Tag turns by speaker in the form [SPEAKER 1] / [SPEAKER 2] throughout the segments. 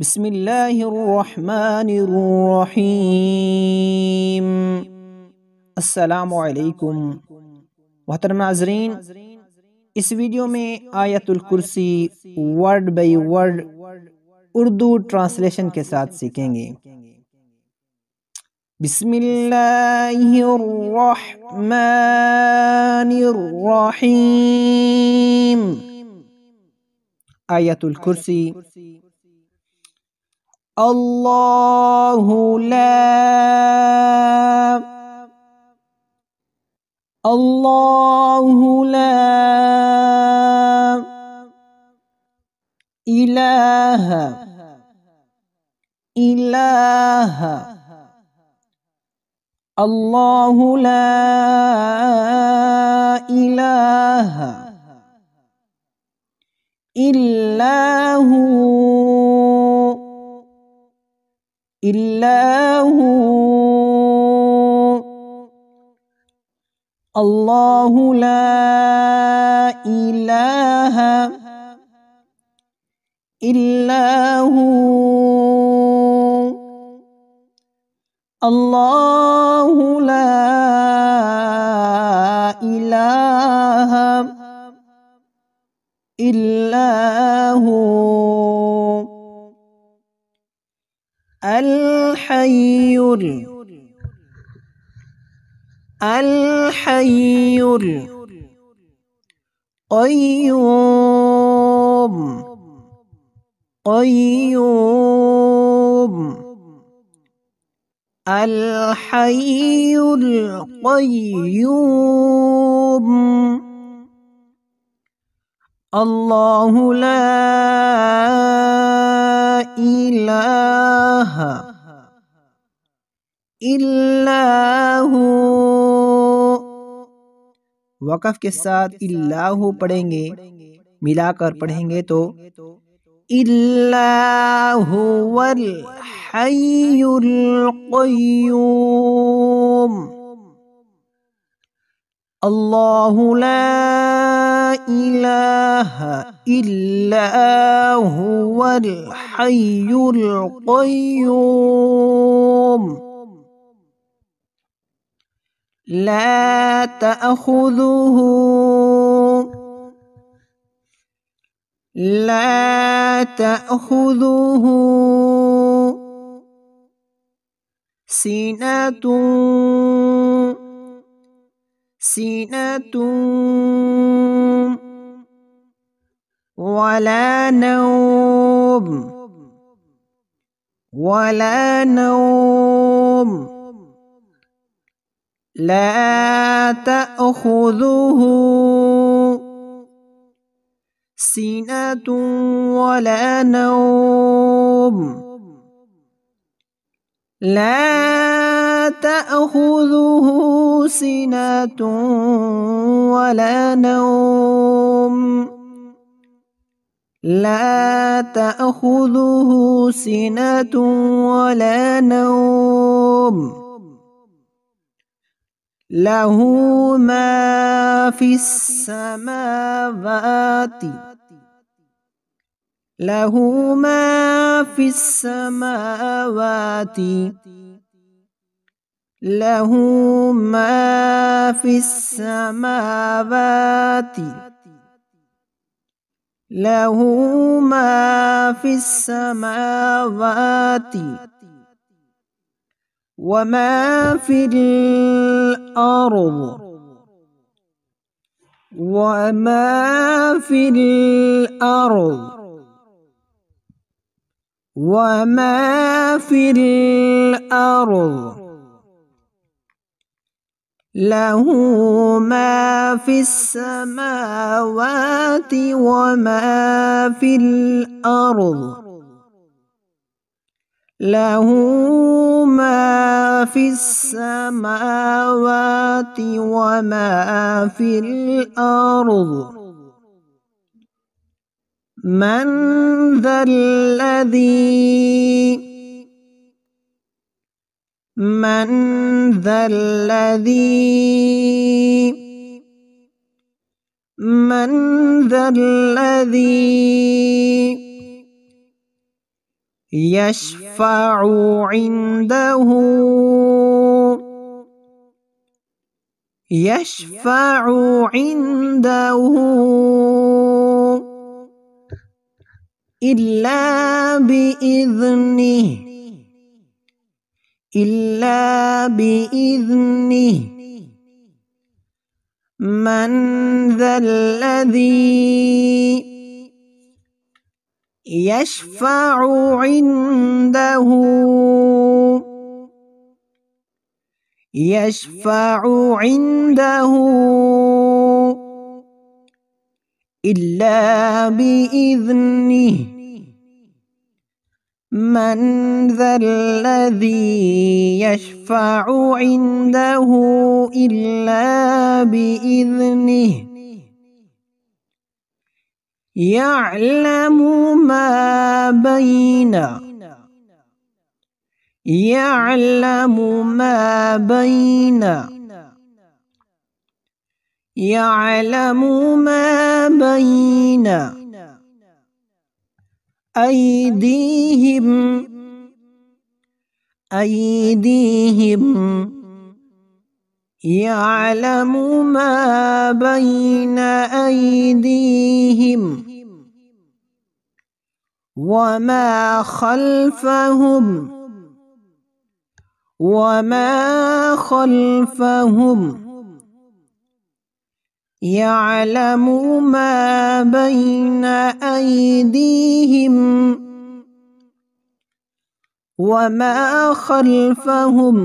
[SPEAKER 1] بسم اللہ الرحمن الرحیم السلام علیکم محترم ناظرین اس ویڈیو میں آیت الکرسی ورڈ بائی ورڈ اردو ٹرانسلیشن کے ساتھ سیکھیں گے بسم اللہ الرحمن الرحیم آیت الکرسی الله لا الله لا إله إله الله لا إله إلا هو إلا هو الله لا إله إلا هو الله لا إله إلا هو الحي الحي قيوم قيوم الحي القيوم الله لا إله إلا اللہ وقف کے ساتھ اللہ پڑھیں گے ملا کر پڑھیں گے تو اللہ والحی القیوم اللہ لا الہ الا هو الحی القیوم لا تأخذه لا تأخذه سنة سنة ولا نوم ولا نوم لا تأخذه سنة ولا نوم لا تأخذه سنة ولا نوم لا تأخذه سنة ولا نوم له ما في السماوات له ما في السماوات له ما في السماوات له ما في السماوات وما في الأرض وما في الأرض وما في الأرض له ما في السماوات وما في الأرض له ما في السماوات وما في الارض من ذا الذي من ذا الذي من ذا الذي يشفع عنده يشفع عنده إلا بإذنه إلا بإذنه من ذا الذي يشفع عنده يشفع عنده إلا بإذنه من ذا الذي يشفع عنده إلا بإذنه يعلم ما بين يعلم ما بين يعلم ما بين أيديهم أيديهم يعلم ما بين أيديهم وما خلفهم وما خلفهم يعلم ما بين أيديهم وما خلفهم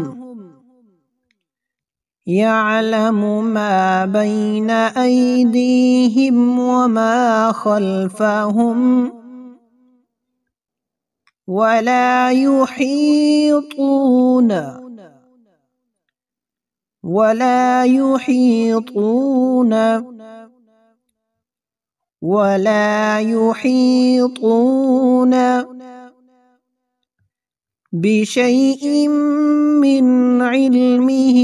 [SPEAKER 1] يعلم ما بين أيديهم وما خلفهم ولا يحيطون ولا يحيطون ولا يحيطون بشيء من علمه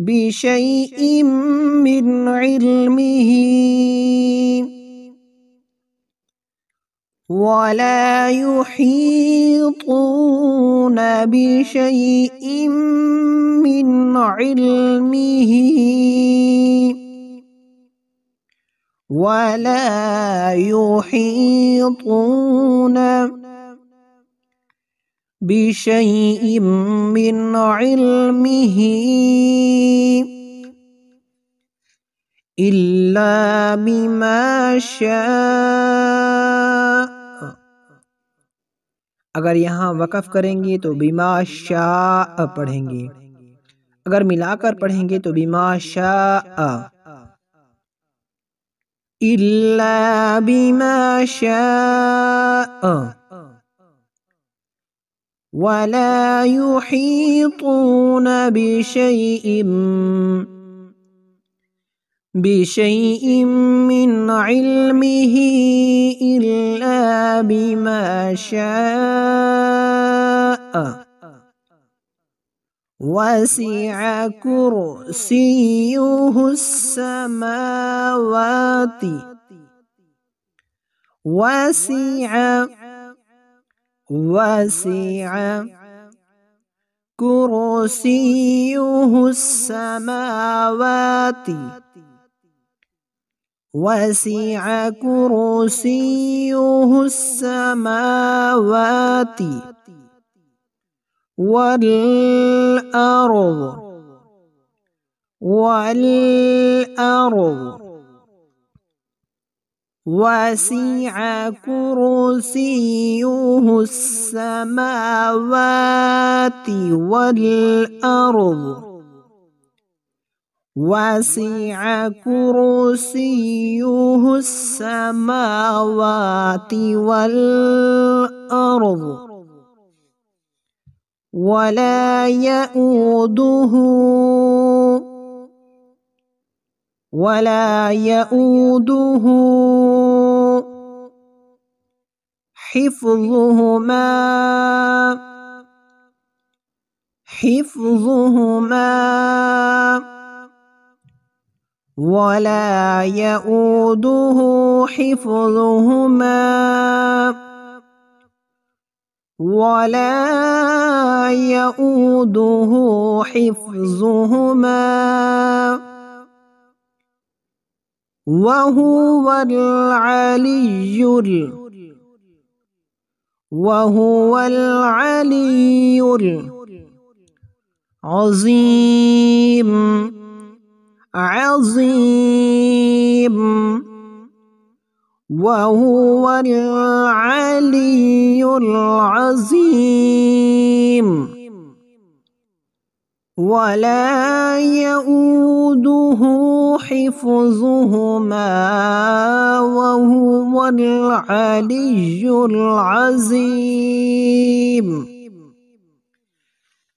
[SPEAKER 1] بشيء من علمه ولا يحيطون بشيء من علمه ولا يحيطون بشيء من علمه إلا بما شاء اگر یہاں وقف کریں گے تو بیما شاء پڑھیں گے اگر ملا کر پڑھیں گے تو بیما شاء الا والا شاء ہی پون ب بشيء من علمه إلا بما شاء وسع كرسيه السماوات وسع وسع كرسيه السماوات وسع كرسيه السماوات والأرض والأرض وسع كرسيه السماوات والأرض وسع كرسيه السماوات والأرض ولا يؤوده ولا يؤوده حفظهما حفظهما ولا يؤوده حفظهما ولا يؤوده حفظهما وهو العلي وهو العلي العظيم عظيم وهو العلي العظيم ولا يؤوده حفظهما وهو العلي العظيم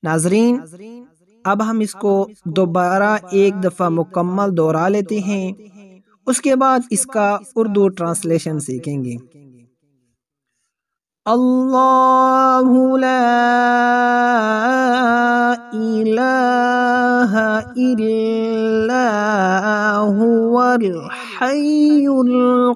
[SPEAKER 1] ناظرين اب ہم اس کو دوبارہ ایک دفعہ مکمل دورا لیتے ہیں اس کے بعد اس کا اردو ٹرانسلیشن سیکھیں گے اللہ لا الہ الا الحی القیوم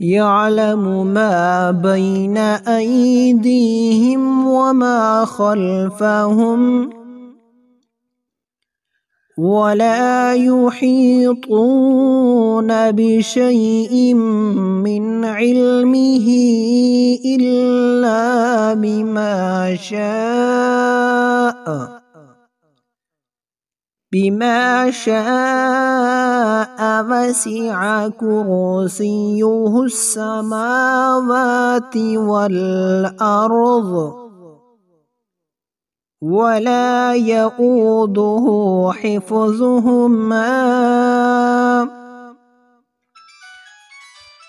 [SPEAKER 1] يعلم ما بين أيديهم وما خلفهم ولا يحيطون بشيء من علمه إلا بما شاء بما شاء وسع كرسيه السماوات والأرض ولا يؤوده حفظهما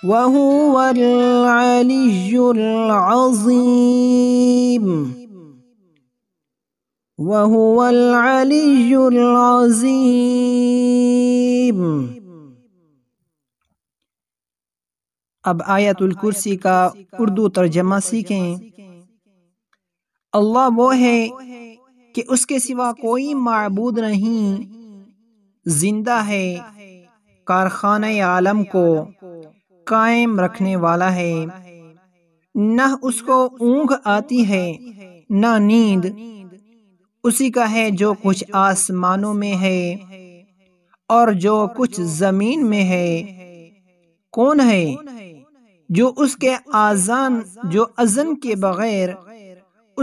[SPEAKER 1] وهو العلي العظيم وهو العلي العظيم اب آیت الکرسی کا اردو ترجمہ سیکھیں اللہ وہ ہے کہ اس کے سوا کوئی معبود نہیں زندہ ہے کارخانہ عالم کو قائم رکھنے والا ہے نہ اس کو اونگ آتی ہے نہ نیند اسی کا ہے جو کچھ آسمانوں میں ہے اور جو کچھ زمین میں ہے کون ہے جو اس کے بغیر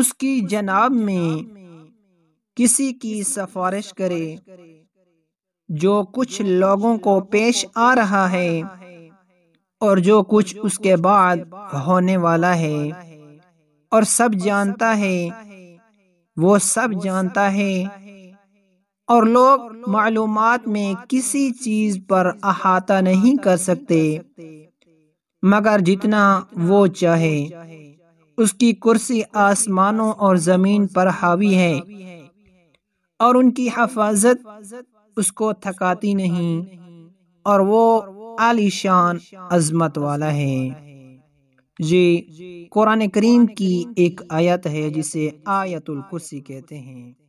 [SPEAKER 1] اس کی جناب میں کسی کی سفارش کرے جو کچھ لوگوں کو پیش آ رہا ہے اور جو کچھ اس کے بعد ہونے والا ہے اور سب جانتا ہے وہ سب جانتا ہے اور لوگ معلومات میں کسی چیز پر احاطہ نہیں کر سکتے مگر جتنا وہ چاہے اس کی کرسی آسمانوں اور زمین پر حاوی ہے اور ان کی حفاظت اس کو تھکاتی نہیں اور وہ شان عظمت والا ہے یہ جی، قرآن کریم کی ایک آیت ہے جسے آیت الکرسی کہتے ہیں